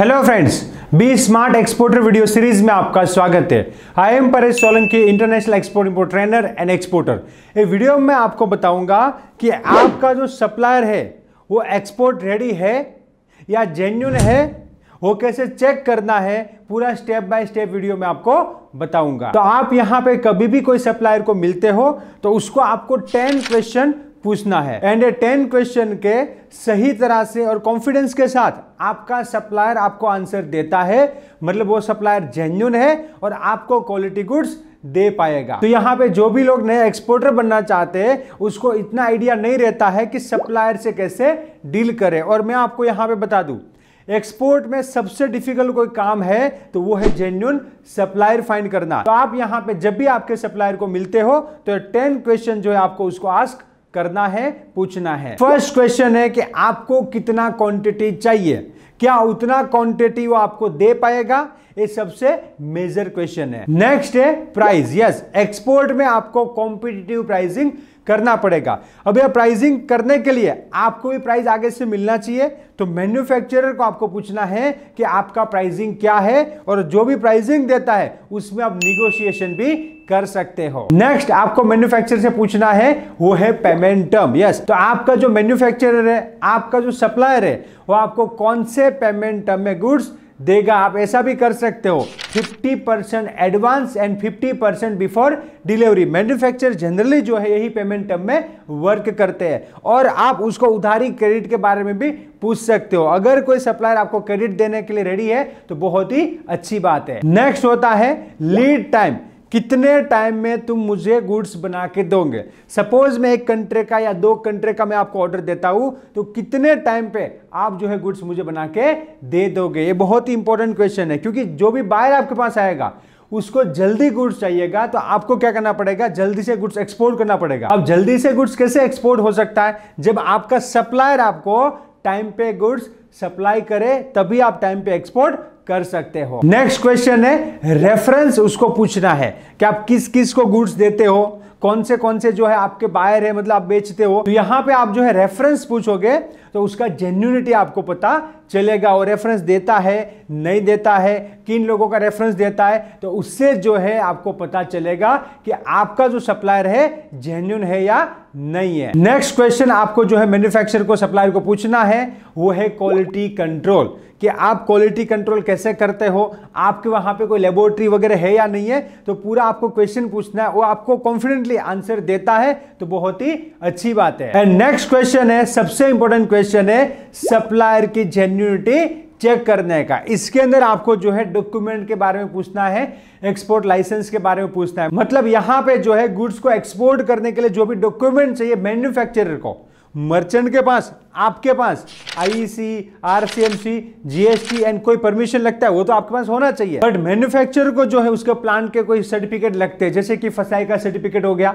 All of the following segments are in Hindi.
hello friends B smart exporter video series में आपका स्वागत है I am Paresh Solanki international export import trainer and exporter ये वीडियो में आपको बताऊंगा कि आपका जो सप्लायर है वो एक्सपोर्ट रेडी है या जेन्यून है वो कैसे चेक करना है पूरा स्टेप बाय स्टेप वीडियो में आपको बताऊंगा तो आप यहाँ पे कभी भी कोई सप्लायर को मिलते हो तो उसको आपको टेन क्वेश्चन पूछना है एंड ए टेन क्वेश्चन के सही तरह से और कॉन्फिडेंस के साथ आपका सप्लायर आपको आंसर देता है मतलब वो सप्लायर जेन्यून है और आपको क्वालिटी गुड्स दे पाएगा तो यहाँ पे जो भी लोग नए एक्सपोर्टर बनना चाहते हैं उसको इतना आइडिया नहीं रहता है कि सप्लायर से कैसे डील करें और मैं आपको यहाँ पे बता दूँ एक्सपोर्ट में सबसे डिफिकल्ट कोई काम है तो वो है जेन्यून सप्लायर फाइंड करना तो आप यहाँ पे जब भी आपके सप्लायर को मिलते हो तो टेन क्वेश्चन जो है आपको उसको आस्क करना है पूछना है फर्स्ट क्वेश्चन है कि आपको कितना क्वांटिटी चाहिए क्या उतना क्वांटिटी वो आपको दे पाएगा ये सबसे मेजर क्वेश्चन है नेक्स्ट है प्राइस यस एक्सपोर्ट में आपको कॉम्पिटिटिव प्राइसिंग करना पड़ेगा अब यह प्राइसिंग करने के लिए आपको भी प्राइस आगे से मिलना चाहिए तो मैन्युफैक्चरर को आपको पूछना है कि आपका प्राइसिंग क्या है और जो भी प्राइसिंग देता है उसमें आप निगोशिएशन भी कर सकते हो नेक्स्ट आपको मैन्युफैक्चरर से पूछना है वो है पेमेंट टर्म यस तो आपका जो मैन्युफैक्चरर है आपका जो सप्लायर है वो आपको कौन से पेमेंट टर्म में गुड्स देगा आप ऐसा भी कर सकते हो 50 percent advance and 50 percent before delivery manufacture generally जो है यही पेमेंट टर्म में वर्क करते हैं और आप उसको उधारी क्रेडिट के बारे में भी पूछ सकते हो अगर कोई सप्लायर आपको क्रेडिट देने के लिए रेडी है तो बहुत ही अच्छी बात है नेक्स्ट होता है लीड टाइम कितने टाइम में तुम मुझे गुड्स बना के दोगे सपोज मैं एक कंट्री का या दो कंट्री का मैं आपको ऑर्डर देता हूं तो कितने टाइम पे आप जो है गुड्स मुझे बना के दे दोगे ये बहुत ही इंपॉर्टेंट क्वेश्चन है क्योंकि जो भी बायर आपके पास आएगा उसको जल्दी गुड्स चाहिएगा तो आपको क्या करना पड़ेगा जल्दी से गुड्स एक्सपोर्ट करना पड़ेगा अब जल्दी से गुड्स कैसे एक्सपोर्ट हो सकता है जब आपका सप्लायर आपको टाइम पे गुड्स सप्लाई करे तभी आप टाइम पे एक्सपोर्ट कर सकते हो नेक्स्ट क्वेश्चन है रेफरेंस उसको पूछना है कि आप किस किस को गुड्स देते हो कौन से कौन से जो है आपके बायर है मतलब आप बेचते हो तो यहाँ पे आप जो है रेफरेंस पूछोगे तो उसका जेन्यूनिटी आपको पता चलेगा और रेफरेंस देता है नहीं देता है किन लोगों का रेफरेंस देता है तो उससे जो है आपको पता चलेगा कि आपका जो सप्लायर है जेन्यून है या नहीं है नेक्स्ट क्वेश्चन आपको जो है मैन्युफैक्चर को सप्लायर को पूछना है वो है क्वालिटी कंट्रोल कि आप क्वालिटी कंट्रोल कैसे करते हो आपके वहां पे कोई लेबोरेटरी वगैरह है या नहीं है तो पूरा आपको क्वेश्चन पूछना है वो आपको कॉन्फिडेंटली आंसर देता है तो बहुत ही अच्छी बात है एंड नेक्स्ट क्वेश्चन है सबसे इंपॉर्टेंट क्वेश्चन है सप्लायर की जेन्यूनिटी चेक करने का इसके अंदर आपको जो है डॉक्यूमेंट के बारे में पूछना है एक्सपोर्ट लाइसेंस के बारे में पूछना है मतलब यहाँ पे जो है गुड्स को एक्सपोर्ट करने के लिए जो भी डॉक्यूमेंट चाहिए मैन्युफैक्चरर को मर्चेंट के पास आपके पास आईसी आरसीएमसी जीएसटी एंड कोई परमिशन लगता है वो तो आपके पास होना चाहिए बट मैन्युफैक्चरर को जो है उसके प्लांट के कोई सर्टिफिकेट लगते हैं जैसे कि फसाई का सर्टिफिकेट हो गया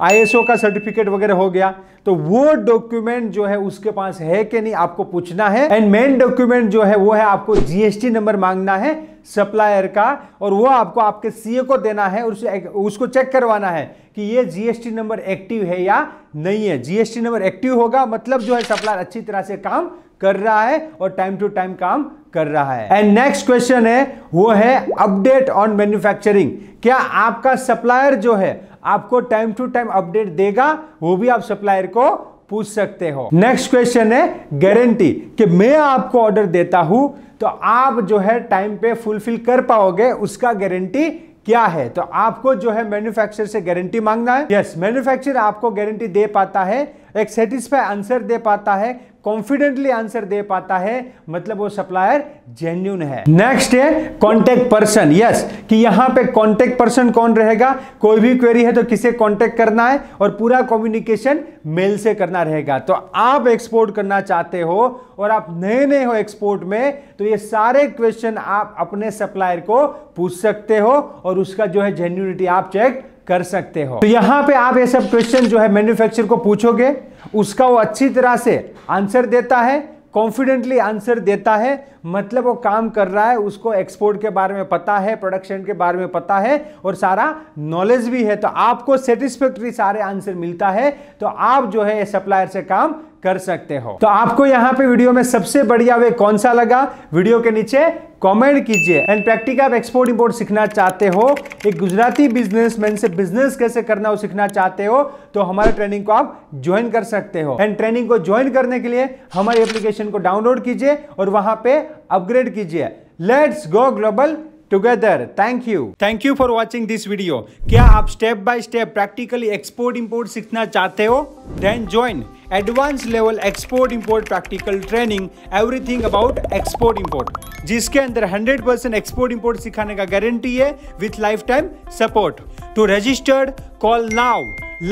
आईएसओ का सर्टिफिकेट वगैरह हो गया तो वो डॉक्यूमेंट जो है उसके पास है कि नहीं आपको पूछना है एंड मेन डॉक्यूमेंट जो है वो है आपको जीएसटी नंबर मांगना है सप्लायर का और वो आपको आपके सीए को देना है और उसको चेक करवाना है कि ये जीएसटी नंबर एक्टिव है या नहीं है जीएसटी नंबर एक्टिव होगा मतलब जो है सप्लायर अच्छी तरह से काम कर रहा है और टाइम टू टाइम काम कर रहा है एंड नेक्स्ट क्वेश्चन है वो है अपडेट ऑन मैन्युफैक्चरिंग क्या आपका सप्लायर जो है आपको टाइम टू टाइम अपडेट देगा वो भी आप सप्लायर को पूछ सकते हो नेक्स्ट क्वेश्चन है गारंटी कि मैं आपको ऑर्डर देता हूं तो आप जो है टाइम पे फुलफिल कर पाओगे उसका गारंटी क्या है तो आपको जो है मैन्युफैक्चर से गारंटी मांगना है यस yes, मैन्युफैक्चर आपको गारंटी दे पाता है एक सेटिस्फाई आंसर दे पाता है कॉन्फिडेंटली आंसर दे पाता है मतलब वो सप्लायर जेन्यून है नेक्स्ट है कॉन्टेक्ट पर्सन यस कि यहां पे कॉन्टेक्ट पर्सन कौन रहेगा कोई भी क्वेरी है तो किसे कॉन्टेक्ट करना है और पूरा कम्युनिकेशन मेल से करना रहेगा तो आप एक्सपोर्ट करना चाहते हो और आप नए नए हो एक्सपोर्ट में तो ये सारे क्वेश्चन आप अपने सप्लायर को पूछ सकते हो और उसका जो है जेन्यूनिटी आप चेक कर सकते हो तो यहां पे आप ये सब क्वेश्चन जो है मैन्युफैक्चर को पूछोगे उसका वो अच्छी तरह से आंसर देता है कॉन्फिडेंटली आंसर देता है मतलब वो काम कर रहा है उसको एक्सपोर्ट के बारे में पता है प्रोडक्शन के बारे में पता है और सारा नॉलेज भी है तो आपको सेटिस्फेक्ट्री सारे आंसर मिलता है तो आप जो है सप्लायर से काम कर सकते हो तो आपको यहाँ पे वीडियो में सबसे बढ़िया वे कौन सा लगा वीडियो के नीचे कमेंट कीजिए एंड प्रैक्टिकल आप एक्सपोर्ट इंपोर्ट सीखना चाहते हो एक गुजराती बिजनेसमैन से बिजनेस कैसे करना हो सीखना चाहते हो तो हमारे ट्रेनिंग को आप ज्वाइन कर सकते हो एंड ट्रेनिंग को ज्वाइन करने के लिए हमारे एप्लीकेशन को डाउनलोड कीजिए और वहां पे अपग्रेड कीजिए let's go global together thank you thank you for watching this video क्या आप step by step practically export import सीखना चाहते हो then join advance level export import practical training everything about export import जिसके अंदर 100% परसेंट एक्सपोर्ट इंपोर्ट सिखाने का गारंटी है with lifetime support to registered call now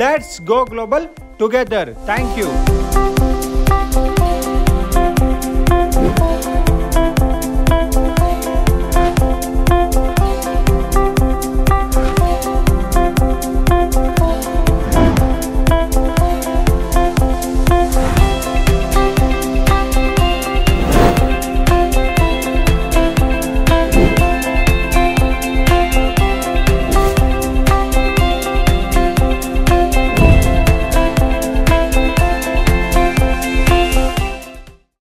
let's go global together thank you